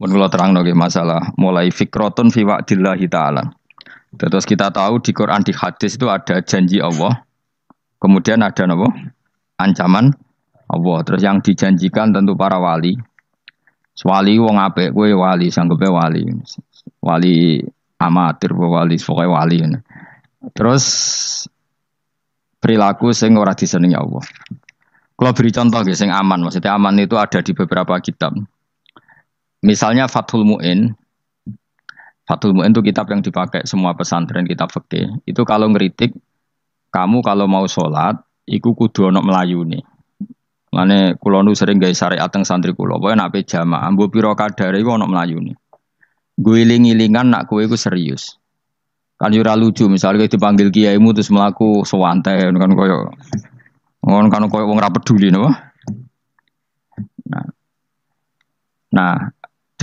Mun kula terangno nggih masalah mulai fikratun fi wa'dillahi ta'ala. Terus kita tahu di Quran di hadis itu ada janji Allah. Kemudian ada apa? Ancaman Allah. Terus yang dijanjikan tentu para wali. Wali wong apik kowe wali, sanggepe wali. Wali amatir wali, pokoke wali. Terus perilaku sing ora disenengi Allah. Kalau beri contoh sing aman, maksudnya aman itu ada di beberapa kitab. Misalnya Fathul Mu'in, Fathul Mu'in itu kitab yang dipakai semua pesantren kitab fikih. Itu kalau ngeritik, kamu kalau mau sholat, iku kudu ono Melayu nih. Mane kulonu sering gawe ateng ateng santri kulo, Pokoknya nak pe jamaah mbuh kadari kadare iku ono mlayune. Guling-ilingan nak kueku serius. Kan yura lucu misalnya dipanggil kiaimu terus melaku sewante kan koyo ngono kan koyo wong ora peduli nih. Nah. Nah,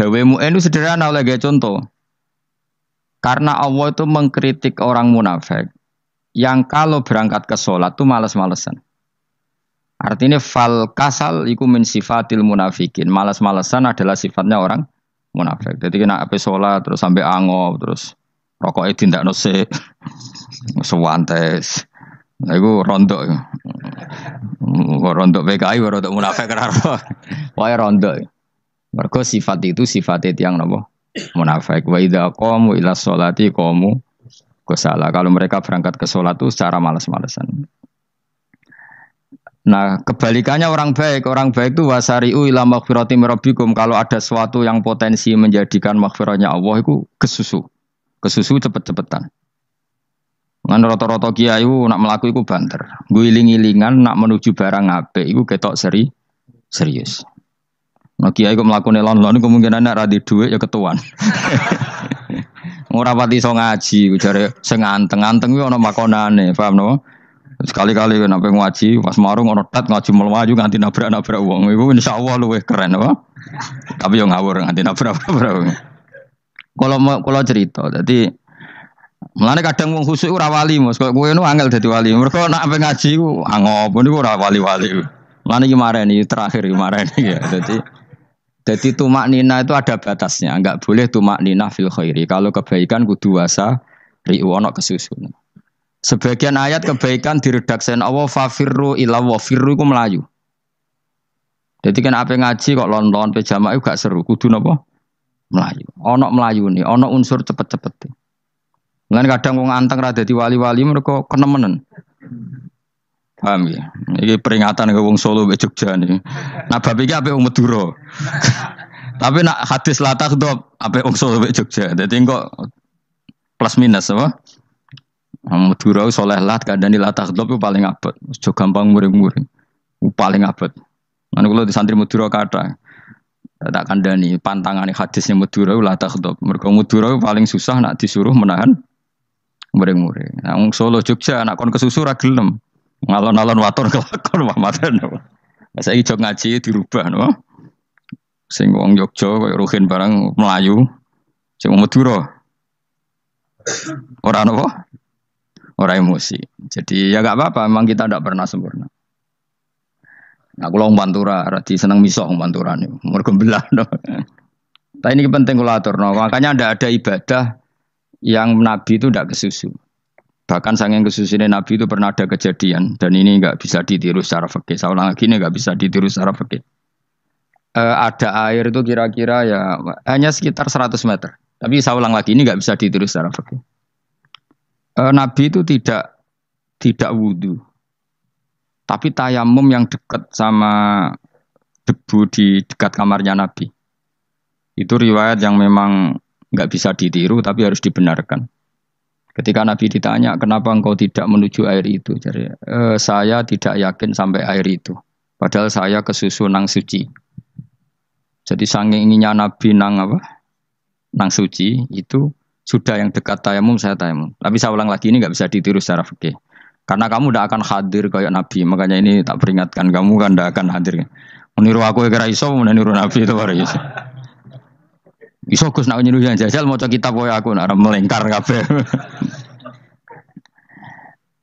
mu'en itu sederhana oleh gaya contoh. Karena Allah itu mengkritik orang munafik yang kalau berangkat ke sholat tuh males-malesan. Artinya fal kasal iku min sifatil munafikin. Malas-malesan adalah sifatnya orang munafik. Jadi kena apa sholat terus sampai angop terus rokok itu tidak nose sewantes. Nah, itu rontok. Rontok PKI, rontok munafik kenapa? Wah rontok. Mergo sifat itu sifat tiang nopo munafik. Wa idza qamu ila sholati qamu kesalah Kalau mereka berangkat ke sholat itu secara malas-malasan. Nah, kebalikannya orang baik, orang baik itu wasari'u ila maghfirati rabbikum. Kalau ada sesuatu yang potensi menjadikan maghfiratnya Allah itu kesusu. Kesusu cepet-cepetan. Ngan rata-rata kiai nak melaku iku banter. Guling-gilingan nak menuju barang apik iku ketok seri serius. Nah, kiai kok melakukan lon lon kemungkinan nak radit duit ya ketuan. Ora pati iso ngaji, jare sing anteng-anteng orang ana makonane, paham no? Sekali-kali nape ngaji, pas marung ana tat ngaji melaju nganti nabrak-nabrak uang ibu insya Allah luwe keren apa? Tapi yang ngawur nganti nabrak-nabrak uang. Kalau kalau cerita, jadi Mulane kadang wong khusuk ora wali, Mas. Kok kowe nu angel dadi wali. Mergo nak ape ngaji ku angop niku ora wali-wali. Mulane iki mareni terakhir iki mareni ya. Dadi jadi tumak nina itu ada batasnya, Enggak boleh tumak nina fil khairi. Kalau kebaikan kudu wasa riwono kesusun. Sebagian ayat kebaikan diredaksen Allah fafirru ila wafirru ku melayu. Jadi kan apa ngaji kok lon-lon pe jamaah gak seru, kudu napa? Melayu. Ono melayu nih, ono unsur cepet-cepet. Lan kadang wong anteng ra dadi wali-wali mereka kenemenen. Paham ya? Ini peringatan ke wong Solo ke Jogja nih. Nah bab iki ape wong Tapi nak hadis latah tuh ape wong Solo ke Jogja. Jadi kok plus minus apa? Madura soleh lat kadang di latah itu paling abot. Jogja gampang muring-muring. Paling abot. Mana kalau di santri Madura kata tak kandani pantangan hadisnya Madura la takhdab. mereka Madura paling susah nak disuruh menahan muring-muring. Nah, Solo Jogja anak kon kesusu ra gelem. Ngalon-alon waton kelakon Muhammadan. Nah, Saya ijo ngaji dirubah no. Sing wong Yogya koyo Ruhin barang Melayu. Sing Madura. Ora nopo? Ora emosi. Jadi ya gak apa-apa, memang kita ndak pernah sempurna. Nah, kalau Pantura, rati seneng misok Pantura nih, mereka belah. No. Tapi ini penting kulator, no. makanya tidak ada ibadah yang Nabi itu tidak kesusu. Bahkan sangat kesusunan Nabi itu pernah ada kejadian dan ini nggak bisa ditiru secara fakih. Saya ulang lagi ini nggak bisa ditiru secara fakih. E, ada air itu kira-kira ya hanya sekitar 100 meter. Tapi saya ulang lagi ini nggak bisa ditiru secara fakih. E, Nabi itu tidak tidak wudhu. Tapi tayamum yang dekat sama debu di dekat kamarnya Nabi. Itu riwayat yang memang nggak bisa ditiru tapi harus dibenarkan. Ketika Nabi ditanya, kenapa engkau tidak menuju air itu? Jadi, e, saya tidak yakin sampai air itu. Padahal saya susu nang suci. Jadi sange inginnya Nabi nang apa? Nang suci itu sudah yang dekat tayamum saya tayamum. Tapi saya ulang lagi ini nggak bisa ditiru secara fikih. Karena kamu tidak akan hadir kayak Nabi, makanya ini tak peringatkan kamu kan tidak akan hadir. Meniru aku ya kira iso, meniru Nabi itu baru iso. Iso nak nyuruh yang jajal mau cek kitab boy aku nara melengkar kabeh.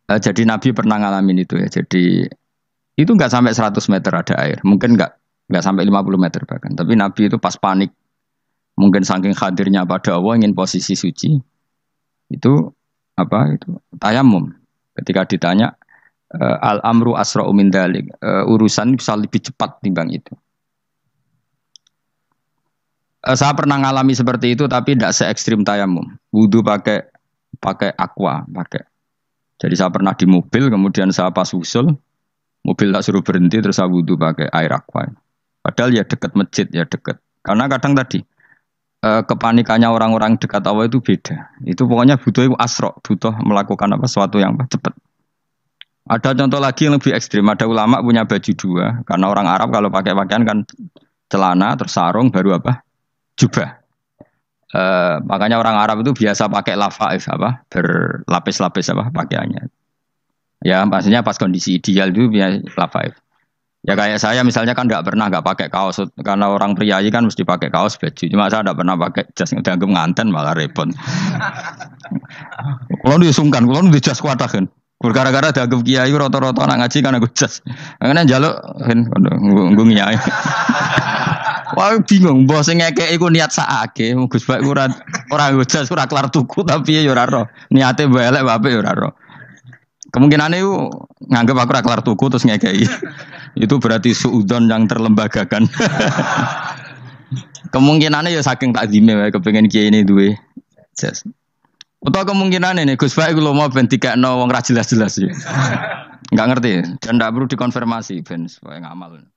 Eh, jadi Nabi pernah ngalamin itu ya. Jadi itu nggak sampai 100 meter ada air, mungkin nggak nggak sampai 50 meter bahkan. Tapi Nabi itu pas panik, mungkin saking hadirnya pada Allah ingin posisi suci, itu apa itu tayamum. Ketika ditanya eh, al amru asra min dalik, eh, urusan bisa lebih cepat timbang itu. Uh, saya pernah ngalami seperti itu tapi tidak se ekstrim tayamum. Wudhu pakai pakai aqua, pakai jadi saya pernah di mobil, kemudian saya pas usul, mobil tak suruh berhenti, terus saya wudhu pakai air aqua. Padahal ya dekat masjid, ya dekat. Karena kadang tadi, eh, kepanikannya orang-orang dekat awal itu beda. Itu pokoknya butuh asrok butuh melakukan apa sesuatu yang cepat. Ada contoh lagi yang lebih ekstrim. Ada ulama punya baju dua. Karena orang Arab kalau pakai pakaian kan celana, tersarung baru apa? Jubah. Uh, makanya orang Arab itu biasa pakai lafaif apa berlapis-lapis apa pakaiannya. Ya maksudnya pas kondisi ideal itu biasa lafaif. Ya kayak saya misalnya kan nggak pernah nggak pakai kaos karena orang priayi kan mesti pakai kaos baju. Cuma saya nggak pernah pakai jas dianggap nganten malah repot. kalau diusungkan kalau di jas kuat kan. Gara-gara dianggap kiai rata-rata anak ngaji karena gue jas. Karena jaluk kan gue Wah bingung, bos sing ngekek iku niat sakake, Gus Bak ora ora gojas ora kelar tuku tapi ya ora roh. Niate belek bape ya ora roh. Kemungkinan itu nganggep aku ora kelar tuku terus ngekeki. Itu berarti suudon yang terlembagakan. kemungkinannya ya saking takzime wae kepengin kiai ini duwe. Jas. Atau kemungkinan ini Gus Bak lo mau ben no wong ra jelas-jelas ya. ngerti dan enggak perlu dikonfirmasi ben supaya ngamal.